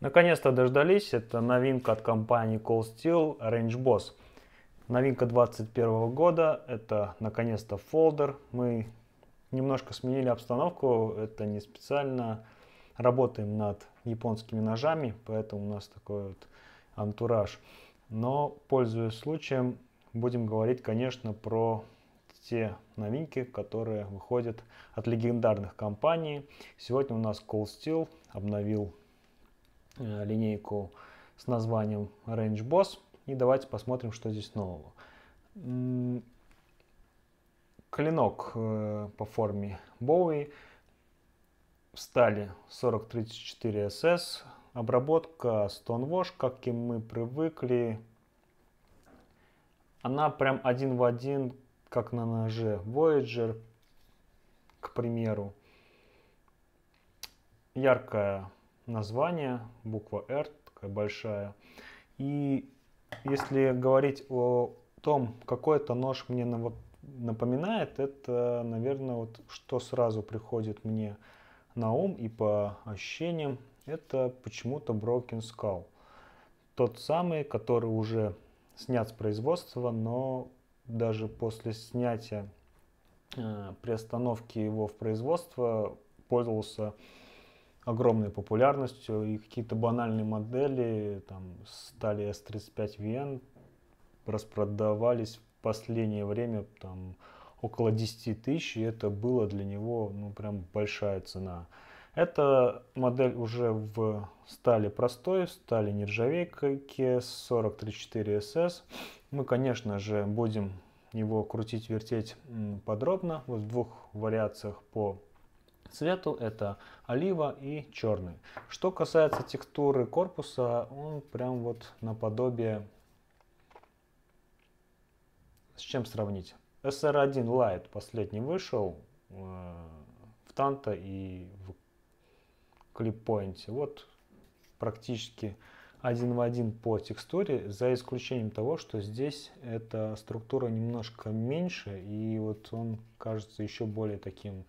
Наконец-то дождались. Это новинка от компании Cold Steel Range Boss. Новинка 2021 года. Это наконец-то фолдер. Мы немножко сменили обстановку. Это не специально. Работаем над японскими ножами, поэтому у нас такой вот антураж. Но, пользуясь случаем, будем говорить, конечно, про те новинки, которые выходят от легендарных компаний. Сегодня у нас Cold Steel обновил Э, линейку с названием Range Boss. И давайте посмотрим, что здесь нового. Клинок э, по форме Bowie в стали 4034 SS, обработка Stonewash, как и мы привыкли. Она прям один в один, как на ноже Voyager, к примеру. Яркая название, буква R такая большая. И если говорить о том, какой это нож мне напоминает, это, наверное, вот что сразу приходит мне на ум и по ощущениям, это почему-то Broken Skull. Тот самый, который уже снят с производства, но даже после снятия э, остановке его в производство пользовался огромной популярностью, и какие-то банальные модели, там, стали S35VN, распродавались в последнее время там около 10 тысяч, и это было для него, ну, прям большая цена. Эта модель уже в стали простой, в стали нержавейки 434 ss Мы, конечно же, будем его крутить, вертеть подробно, вот в двух вариациях по цвету это олива и черный. Что касается текстуры корпуса, он прям вот наподобие... С чем сравнить? SR1 light последний вышел э, в Танто и в Клиппоинте. Вот практически один в один по текстуре, за исключением того, что здесь эта структура немножко меньше, и вот он кажется еще более таким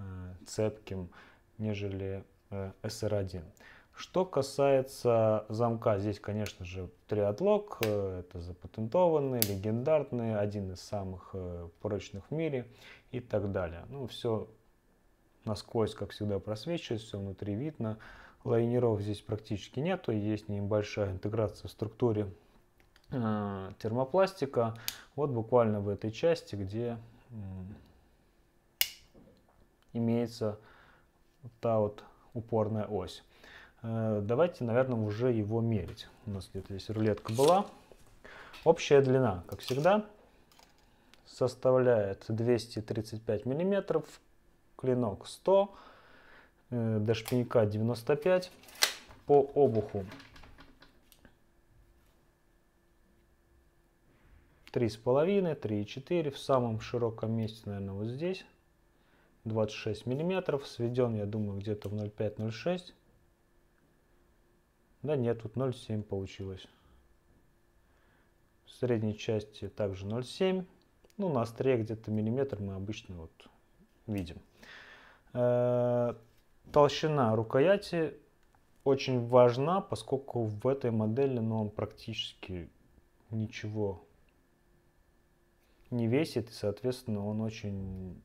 Э, цепким, нежели SR1. Э, Что касается замка, здесь, конечно же, триатлок, э, это запатентованный, легендарный, один из самых прочных в мире и так далее. Ну, все насквозь, как всегда, просвечивается, все внутри видно. Лайнеров здесь практически нету, есть небольшая интеграция в структуре термопластика. Вот буквально в этой части, где имеется та вот упорная ось. Э, давайте, наверное, уже его мерить. У нас где-то здесь рулетка была. Общая длина, как всегда, составляет 235 миллиметров, клинок 100, э, до шпинька 95. По обуху 3,5, 3,4. В самом широком месте, наверное, вот здесь. 26 миллиметров. Сведен, я думаю, где-то в 0,5-0,6. Да нет, тут 0,7 получилось. В средней части также 0,7. Ну, на острие где-то миллиметр мы обычно вот видим. Э, толщина рукояти очень важна, поскольку в этой модели ну, он практически ничего не весит, и, соответственно, он очень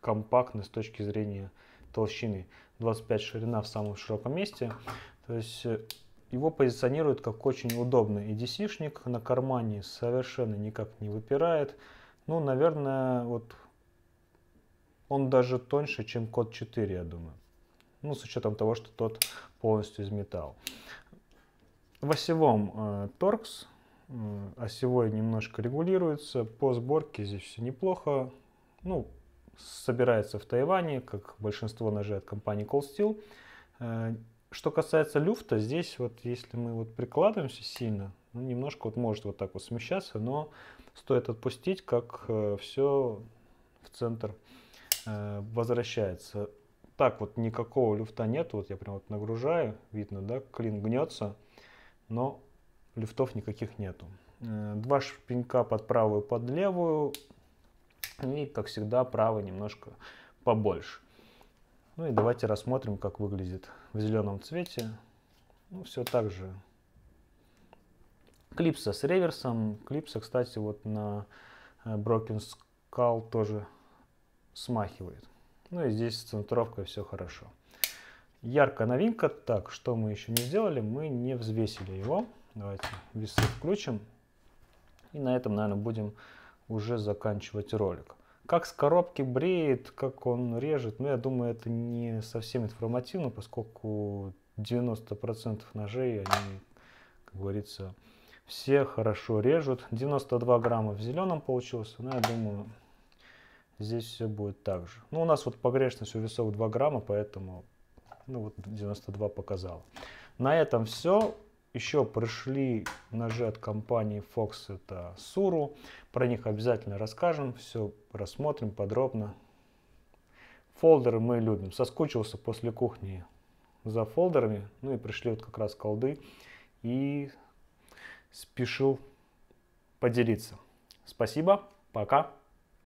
компактны с точки зрения толщины. 25 ширина в самом широком месте. То есть э, его позиционируют как очень удобный EDC-шник. На кармане совершенно никак не выпирает. Ну, наверное, вот он даже тоньше, чем код 4, я думаю. Ну, с учетом того, что тот полностью из металла. В осевом э, торкс э, осевой немножко регулируется. По сборке здесь все неплохо. Ну, собирается в Тайване, как большинство ножей от компании Cold Steel. Э, что касается люфта, здесь вот если мы вот прикладываемся сильно, ну, немножко вот может вот так вот смещаться, но стоит отпустить, как э, все в центр э, возвращается. Так вот никакого люфта нет, вот я прям вот нагружаю, видно, да, клин гнется, но люфтов никаких нету. Два шпинька под правую, под левую, ну и, как всегда, право немножко побольше. Ну и давайте рассмотрим, как выглядит в зеленом цвете. Ну, все так же. Клипса с реверсом. Клипса, кстати, вот на э, Broken Skull тоже смахивает. Ну и здесь с центровкой все хорошо. Яркая новинка. Так, что мы еще не сделали? Мы не взвесили его. Давайте весы включим. И на этом, наверное, будем уже заканчивать ролик. Как с коробки бреет, как он режет, ну я думаю, это не совсем информативно, поскольку 90% ножей, они, как говорится, все хорошо режут. 92 грамма в зеленом получилось, но я думаю, здесь все будет так же. Ну, у нас вот погрешность у весов 2 грамма, поэтому ну, вот 92 показал. На этом все еще пришли ножи от компании Fox, это Suru. Про них обязательно расскажем, все рассмотрим подробно. Фолдеры мы любим. Соскучился после кухни за фолдерами, ну и пришли вот как раз колды и спешил поделиться. Спасибо, пока.